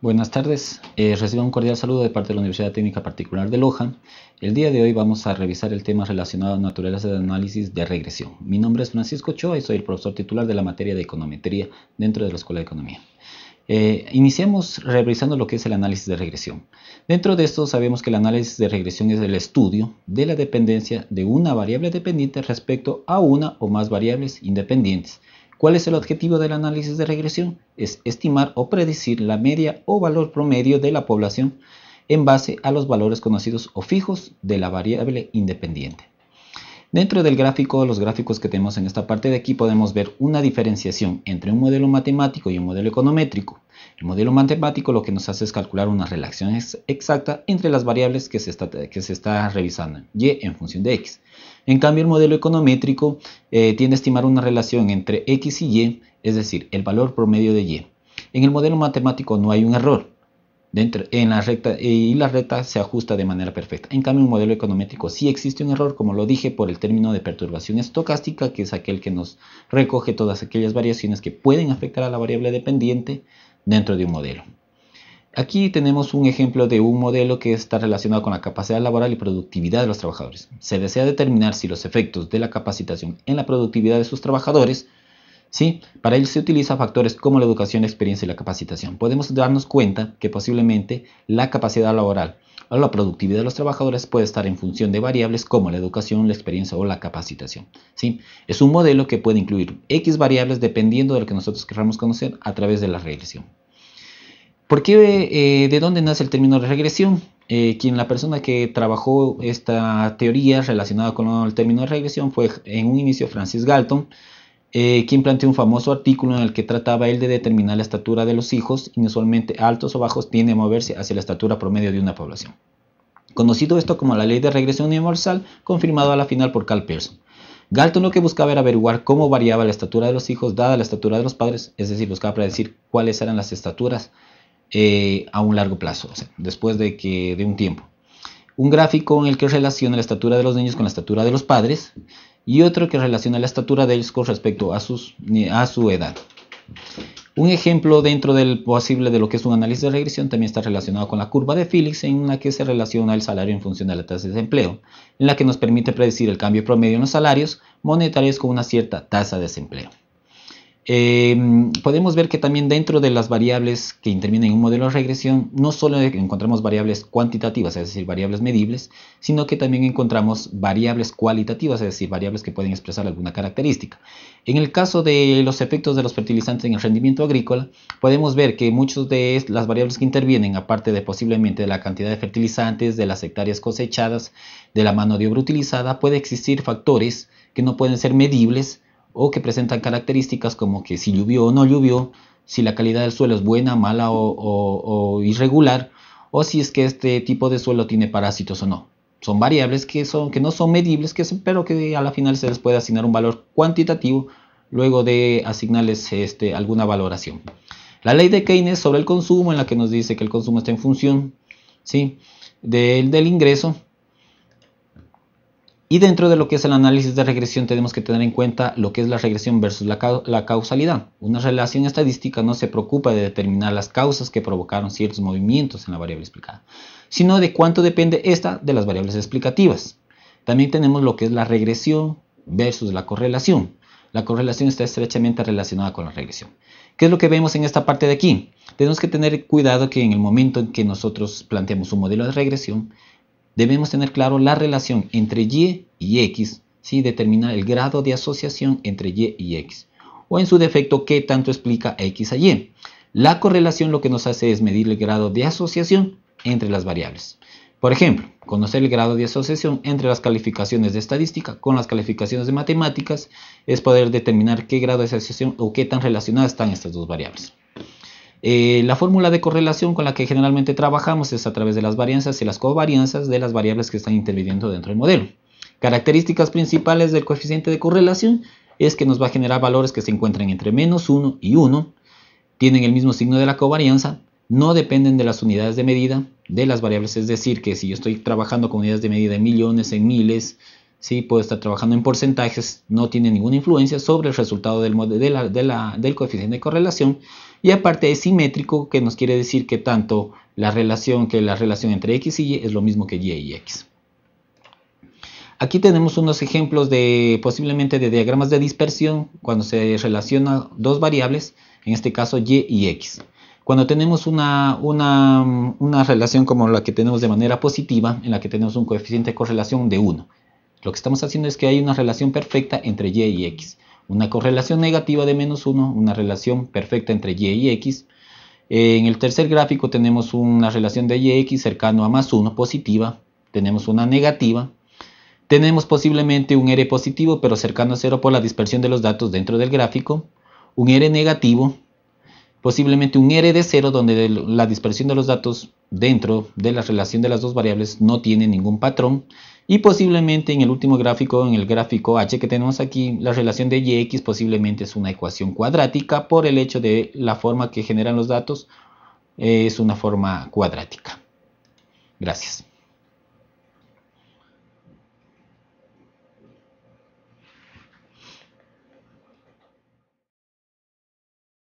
Buenas tardes, Recibo eh, reciba un cordial saludo de parte de la Universidad Técnica Particular de Loja. El día de hoy vamos a revisar el tema relacionado a naturaleza de análisis de regresión. Mi nombre es Francisco Choa y soy el profesor titular de la materia de econometría dentro de la Escuela de Economía. Eh, iniciamos revisando lo que es el análisis de regresión. Dentro de esto sabemos que el análisis de regresión es el estudio de la dependencia de una variable dependiente respecto a una o más variables independientes ¿Cuál es el objetivo del análisis de regresión? Es estimar o predecir la media o valor promedio de la población en base a los valores conocidos o fijos de la variable independiente. Dentro del gráfico, los gráficos que tenemos en esta parte de aquí podemos ver una diferenciación entre un modelo matemático y un modelo econométrico. El modelo matemático lo que nos hace es calcular una relación exacta entre las variables que se está, que se está revisando, y en función de x. En cambio, el modelo econométrico eh, tiende a estimar una relación entre X y Y, es decir, el valor promedio de Y. En el modelo matemático no hay un error, en la recta eh, y la recta se ajusta de manera perfecta. En cambio, un modelo econométrico sí existe un error, como lo dije, por el término de perturbación estocástica, que es aquel que nos recoge todas aquellas variaciones que pueden afectar a la variable dependiente dentro de un modelo. Aquí tenemos un ejemplo de un modelo que está relacionado con la capacidad laboral y productividad de los trabajadores. Se desea determinar si los efectos de la capacitación en la productividad de sus trabajadores, ¿sí? para ello se utilizan factores como la educación, la experiencia y la capacitación. Podemos darnos cuenta que posiblemente la capacidad laboral o la productividad de los trabajadores puede estar en función de variables como la educación, la experiencia o la capacitación. ¿sí? Es un modelo que puede incluir X variables dependiendo de lo que nosotros queramos conocer a través de la regresión. ¿Por eh, de dónde nace el término de regresión? Eh, quien la persona que trabajó esta teoría relacionada con el término de regresión fue en un inicio Francis Galton, eh, quien planteó un famoso artículo en el que trataba él de determinar la estatura de los hijos, inusualmente altos o bajos, tiende a moverse hacia la estatura promedio de una población. Conocido esto como la ley de regresión universal, confirmado a la final por Carl Pearson. Galton lo que buscaba era averiguar cómo variaba la estatura de los hijos dada la estatura de los padres, es decir, buscaba predecir cuáles eran las estaturas eh, a un largo plazo, o sea, después de, que, de un tiempo. Un gráfico en el que relaciona la estatura de los niños con la estatura de los padres y otro que relaciona la estatura de ellos con respecto a, a su edad. Un ejemplo dentro del posible de lo que es un análisis de regresión también está relacionado con la curva de Phillips, en la que se relaciona el salario en función de la tasa de desempleo, en la que nos permite predecir el cambio promedio en los salarios monetarios con una cierta tasa de desempleo. Em, podemos ver que también dentro de las variables que intervienen en un modelo de regresión, no solo encontramos variables cuantitativas, es decir, variables medibles, sino que también encontramos variables cualitativas, es decir, variables que pueden expresar alguna característica. En el caso de los efectos de los fertilizantes en el rendimiento agrícola, podemos ver que muchas de las variables que intervienen, aparte de posiblemente de la cantidad de fertilizantes, de las hectáreas cosechadas, de la mano de obra utilizada, puede existir factores que no pueden ser medibles, o que presentan características como que si llovió o no llovió, si la calidad del suelo es buena, mala o, irregular, o si es que este tipo de suelo tiene parásitos o no. Son variables que, son, que no son medibles, que, pero que a la final se les puede asignar un valor cuantitativo luego de asignarles este, alguna valoración. La ley de Keynes sobre el consumo, en la que nos dice que el consumo está en función ¿sí? del, del ingreso, y dentro de lo que es el análisis de regresión tenemos que tener en cuenta lo que es la regresión versus la, causalidad. Una relación estadística no se preocupa de determinar las causas que provocaron ciertos movimientos en la variable explicada, sino de cuánto depende esta de las variables explicativas. También tenemos lo que es la regresión versus la correlación. La correlación está estrechamente relacionada con la regresión. ¿Qué es lo que vemos en esta parte de aquí? Tenemos que tener cuidado que en el momento en que nosotros planteamos un modelo de regresión, debemos tener claro la relación entre y y x, si determinar el grado de asociación entre y y x, o en su defecto qué tanto explica x a y. La correlación lo que nos hace es medir el grado de asociación entre las variables. Por ejemplo, conocer el grado de asociación entre las calificaciones de estadística con las calificaciones de matemáticas es poder determinar qué grado de asociación o qué tan relacionadas están estas dos variables. Eh, la fórmula de correlación con la que generalmente trabajamos es a través de las varianzas y las covarianzas de las variables que están interviniendo dentro del modelo. Características principales del coeficiente de correlación es que nos va a generar valores que se encuentran entre menos 1 y 1, tienen el mismo signo de la covarianza, no dependen de las unidades de medida de las variables, es decir, que si yo estoy trabajando con unidades de medida en millones, en miles, ¿sí? puedo estar trabajando en porcentajes, no tiene ninguna influencia sobre el resultado del, coeficiente de correlación. Y aparte es simétrico, que nos quiere decir que tanto la relación que la relación entre x y y es lo mismo que y y x. Aquí tenemos unos ejemplos de posiblemente de diagramas de dispersión cuando se relacionan dos variables, en este caso y y x. Cuando tenemos una, una, una relación como la que tenemos de manera positiva, en la que tenemos un coeficiente de correlación de 1. Lo que estamos haciendo es que hay una relación perfecta entre y y x. Una correlación negativa de menos 1, una relación perfecta entre y y x. En el tercer gráfico tenemos una relación de y x cercano a más 1 positiva. Tenemos una negativa. Tenemos posiblemente un R positivo pero cercano a 0 por la dispersión de los datos dentro del gráfico. Un R negativo, posiblemente un R de 0 donde la dispersión de los datos dentro de la relación de las dos variables no tiene ningún patrón y posiblemente en el último gráfico, en el gráfico H que tenemos aquí, la relación de yx posiblemente es una ecuación cuadrática por el hecho de la forma que generan los datos eh, es una forma cuadrática. Gracias.